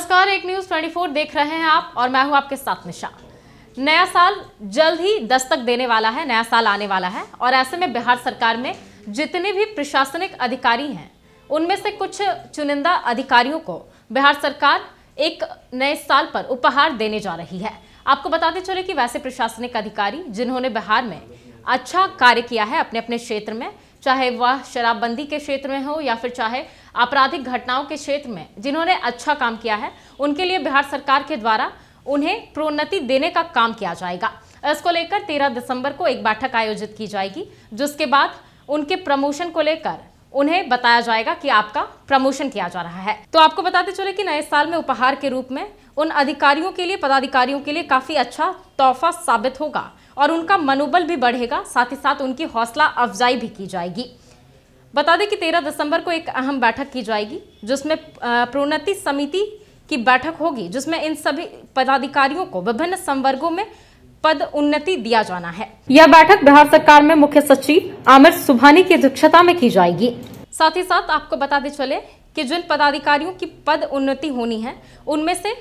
नमस्कार एक न्यूज 24 देख रहे हैं आप और मैं हूं आपके साथ निशा नया साल जल्द ही दस्तक देने वाला है नया साल आने वाला है और ऐसे में बिहार सरकार में जितने भी प्रशासनिक अधिकारी हैं उनमें से कुछ चुनिंदा अधिकारियों को बिहार सरकार एक नए साल पर उपहार देने जा रही है आपको बताते चले कि वैसे प्रशासनिक अधिकारी जिन्होंने बिहार में अच्छा कार्य किया है अपने अपने क्षेत्र में चाहे वह शराबबंदी के क्षेत्र में हो या फिर चाहे आपराधिक घटनाओं के क्षेत्र में जिन्होंने अच्छा काम किया है उनके लिए बिहार सरकार के द्वारा उन्हें प्रोन्नति देने का काम किया जाएगा इसको लेकर तेरह दिसंबर को एक बैठक आयोजित की जाएगी जिसके बाद उनके प्रमोशन को लेकर उन्हें बताया जाएगा कि आपका प्रमोशन किया जा रहा है तो आपको बताते चले कि नए साल में उपहार के रूप में उन अधिकारियों के लिए पदाधिकारियों के लिए काफ़ी अच्छा तोहफा साबित होगा और उनका मनोबल भी बढ़ेगा साथ ही साथ उनकी हौसला अफजाई भी की जाएगी बता दें कि 13 दिसंबर को एक अहम बैठक की जाएगी जिसमें प्रोन्नति समिति की बैठक होगी जिसमें इन सभी पदाधिकारियों को विभिन्न संवर्गों में पद उन्नति दिया जाना है यह बैठक बिहार सरकार में मुख्य सचिव आमिर सुबहानी की अध्यक्षता में की जाएगी साथ ही साथ आपको बताते चले कि जिन पदाधिकारियों की पद उन्नति होनी है उनमें से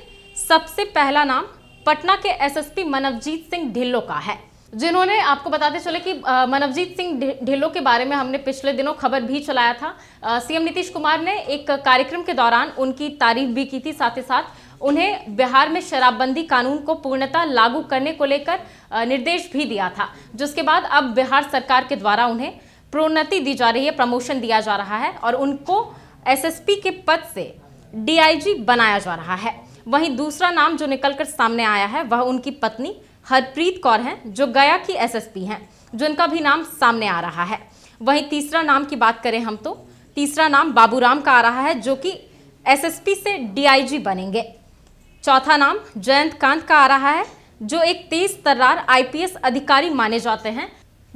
सबसे पहला नाम पटना के एसएसपी मनवजीत सिंह ढिल्लो का है जिन्होंने आपको बताते चले कि मनवजीत सिंह ढिल्लो के बारे में हमने पिछले दिनों खबर भी चलाया था सीएम नीतीश कुमार ने एक कार्यक्रम के दौरान उनकी तारीफ भी की थी साथ ही साथ उन्हें बिहार में शराबबंदी कानून को पूर्णतः लागू करने को लेकर निर्देश भी दिया था जिसके बाद अब बिहार सरकार के द्वारा उन्हें प्रोन्नति दी जा रही है प्रमोशन दिया जा रहा है और उनको एसएसपी के पद से डीआईजी बनाया जा रहा है वहीं दूसरा नाम जो निकलकर सामने आया है वह उनकी पत्नी हरप्रीत कौर हैं जो गया की एसएसपी हैं जिनका भी नाम सामने आ रहा है वहीं तीसरा नाम की बात करें हम तो तीसरा नाम बाबूराम का आ रहा है जो कि एसएसपी से डीआईजी बनेंगे चौथा नाम जयंत कांत का आ रहा है जो एक तेज तर्रार आई अधिकारी माने जाते हैं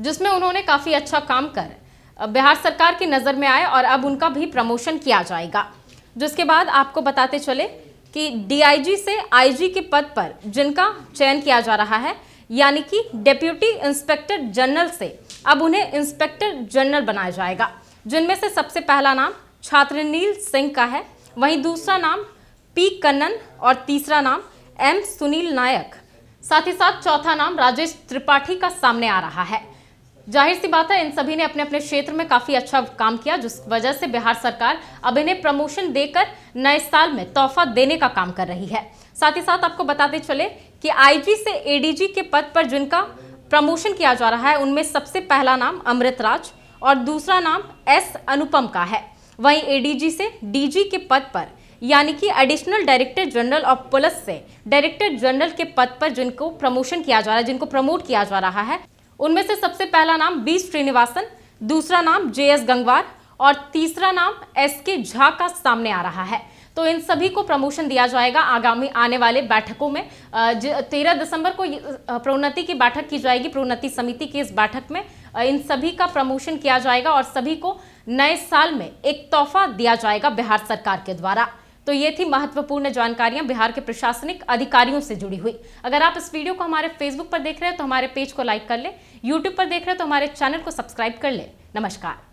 जिसमें उन्होंने काफ़ी अच्छा काम कर बिहार सरकार की नज़र में आए और अब उनका भी प्रमोशन किया जाएगा जिसके बाद आपको बताते चले कि डीआईजी से आईजी के पद पर जिनका चयन किया जा रहा है यानी कि डेप्यूटी इंस्पेक्टर जनरल से अब उन्हें इंस्पेक्टर जनरल बनाया जाएगा जिनमें से सबसे पहला नाम छात्र नील सिंह का है वहीं दूसरा नाम पी कन्नन और तीसरा नाम एम सुनील नायक साथ ही साथ चौथा नाम राजेश त्रिपाठी का सामने आ रहा है जाहिर सी बात है इन सभी ने अपने अपने क्षेत्र में काफी अच्छा काम किया जिस वजह से बिहार सरकार अब इन्हें प्रमोशन देकर नए साल में तोहफा देने का काम कर रही है साथ ही साथ आपको बताते चले कि आईजी से एडीजी के पद पर जिनका प्रमोशन किया जा रहा है उनमें सबसे पहला नाम अमृत राज और दूसरा नाम एस अनुपम का है वहीं एडीजी से डीजी के पद पर यानी कि additional director general of police से डायरेक्टर जनरल के पद पर जिनको प्रमोशन किया जा रहा है जिनको प्रमोट किया जा रहा है उनमें से सबसे पहला नाम बी श्रीनिवासन दूसरा नाम जे एस गंगवार और तीसरा नाम एस के झा का सामने आ रहा है तो इन सभी को प्रमोशन दिया जाएगा आगामी आने वाले बैठकों में तेरह दिसंबर को प्रोन्नति की बैठक की जाएगी प्रोन्नति समिति की इस बैठक में इन सभी का प्रमोशन किया जाएगा और सभी को नए साल में एक तोहफा दिया जाएगा बिहार सरकार के द्वारा तो ये थी महत्वपूर्ण जानकारियां बिहार के प्रशासनिक अधिकारियों से जुड़ी हुई अगर आप इस वीडियो को हमारे फेसबुक पर देख रहे हैं तो हमारे पेज को लाइक कर लें यूट्यूब पर देख रहे हैं तो हमारे चैनल को सब्सक्राइब कर लें नमस्कार